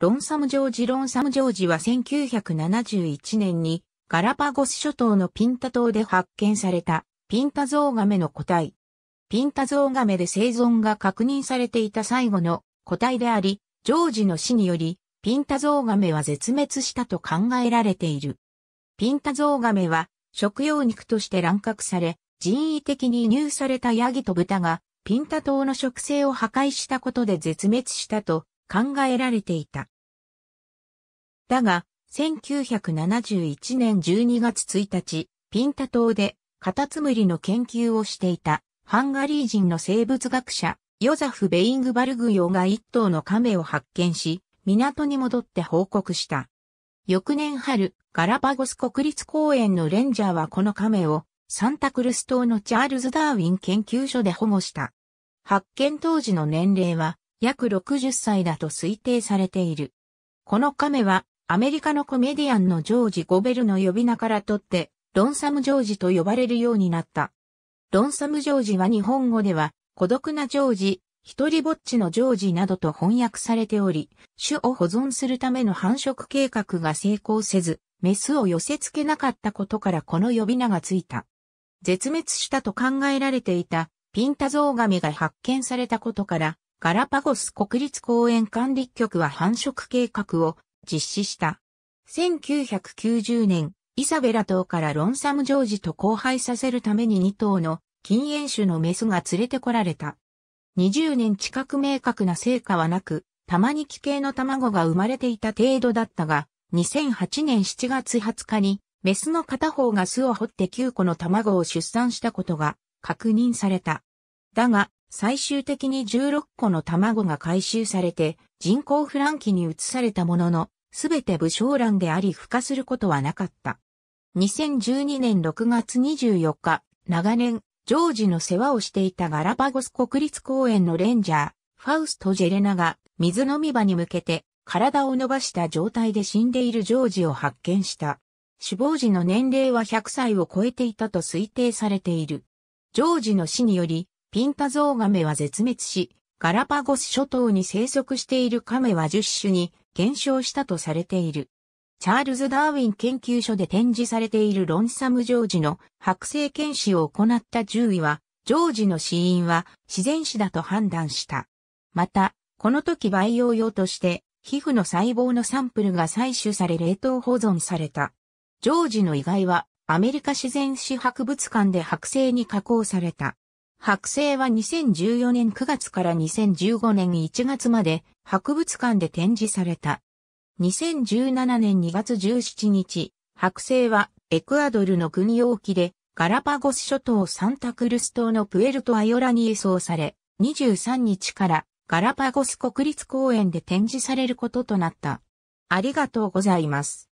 ロンサム・ジョージ・ロンサム・ジョージは1971年にガラパゴス諸島のピンタ島で発見されたピンタゾウガメの個体。ピンタゾウガメで生存が確認されていた最後の個体であり、ジョージの死によりピンタゾウガメは絶滅したと考えられている。ピンタゾウガメは食用肉として乱獲され、人為的に入されたヤギと豚がピンタ島の植生を破壊したことで絶滅したと考えられていた。だが、1971年12月1日、ピンタ島でカタツムリの研究をしていたハンガリー人の生物学者ヨザフ・ベイングバルグヨが一頭の亀を発見し、港に戻って報告した。翌年春、ガラパゴス国立公園のレンジャーはこの亀をサンタクルス島のチャールズ・ダーウィン研究所で保護した。発見当時の年齢は約60歳だと推定されている。この亀は、アメリカのコメディアンのジョージ・ゴベルの呼び名から取って、ロンサム・ジョージと呼ばれるようになった。ロンサム・ジョージは日本語では、孤独なジョージ、一人ぼっちのジョージなどと翻訳されており、種を保存するための繁殖計画が成功せず、メスを寄せ付けなかったことからこの呼び名がついた。絶滅したと考えられていたピンタゾウガメが発見されたことから、ガラパゴス国立公園管理局は繁殖計画を実施した。1990年、イサベラ島からロンサムジョージと交配させるために2頭の禁煙種のメスが連れてこられた。20年近く明確な成果はなく、たまに奇形の卵が生まれていた程度だったが、2008年7月20日に、メスの片方が巣を掘って9個の卵を出産したことが確認された。だが、最終的に16個の卵が回収されて人工ランキに移されたものの、すべて武将卵であり孵化することはなかった。2012年6月24日、長年、ジョージの世話をしていたガラパゴス国立公園のレンジャー、ファウスト・ジェレナが水飲み場に向けて体を伸ばした状態で死んでいるジョージを発見した。死亡時の年齢は100歳を超えていたと推定されている。ジョージの死により、ピンタゾウガメは絶滅し、ガラパゴス諸島に生息しているカメは10種に減少したとされている。チャールズ・ダーウィン研究所で展示されているロンサム・ジョージの剥製検視を行った獣医は、ジョージの死因は自然死だと判断した。また、この時培養用として、皮膚の細胞のサンプルが採取され冷凍保存された。ジョージの遺骸は、アメリカ自然史博物館で剥製に加工された。剥製は2014年9月から2015年1月まで博物館で展示された。2017年2月17日、剥製はエクアドルの軍用機でガラパゴス諸島サンタクルス島のプエルトアヨラに輸送され、23日からガラパゴス国立公園で展示されることとなった。ありがとうございます。